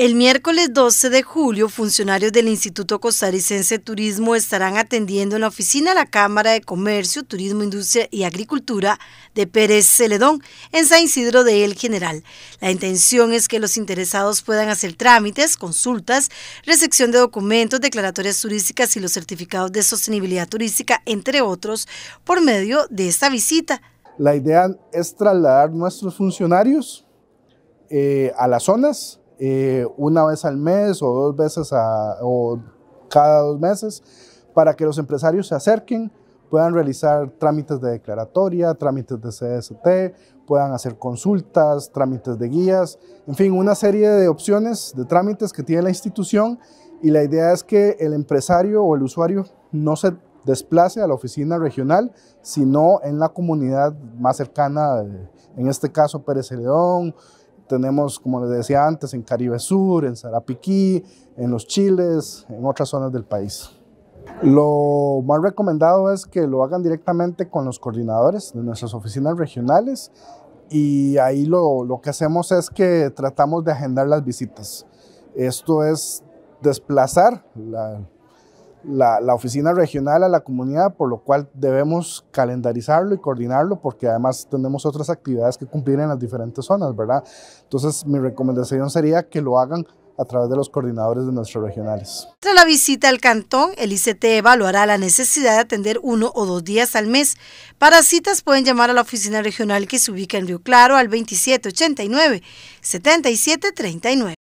El miércoles 12 de julio, funcionarios del Instituto Costarricense de Turismo estarán atendiendo en la oficina de la Cámara de Comercio, Turismo, Industria y Agricultura de Pérez Celedón, en San Isidro de El General. La intención es que los interesados puedan hacer trámites, consultas, recepción de documentos, declaratorias turísticas y los certificados de sostenibilidad turística, entre otros, por medio de esta visita. La idea es trasladar nuestros funcionarios eh, a las zonas eh, una vez al mes o dos veces o cada dos meses para que los empresarios se acerquen, puedan realizar trámites de declaratoria, trámites de CST, puedan hacer consultas, trámites de guías, en fin, una serie de opciones de trámites que tiene la institución y la idea es que el empresario o el usuario no se desplace a la oficina regional, sino en la comunidad más cercana, en este caso Pérez León, tenemos, como les decía antes, en Caribe Sur, en Sarapiquí, en los Chiles, en otras zonas del país. Lo más recomendado es que lo hagan directamente con los coordinadores de nuestras oficinas regionales y ahí lo, lo que hacemos es que tratamos de agendar las visitas. Esto es desplazar la, la, oficina regional a la comunidad, por lo cual debemos calendarizarlo y coordinarlo porque además tenemos otras actividades que cumplir en las diferentes zonas, ¿verdad? Entonces mi recomendación sería que lo hagan a través de los coordinadores de nuestros regionales. Tras la visita al cantón, el ICT evaluará la necesidad de atender uno o dos días al mes. Para citas pueden llamar a la oficina regional que se ubica en Río Claro al 2789 7739.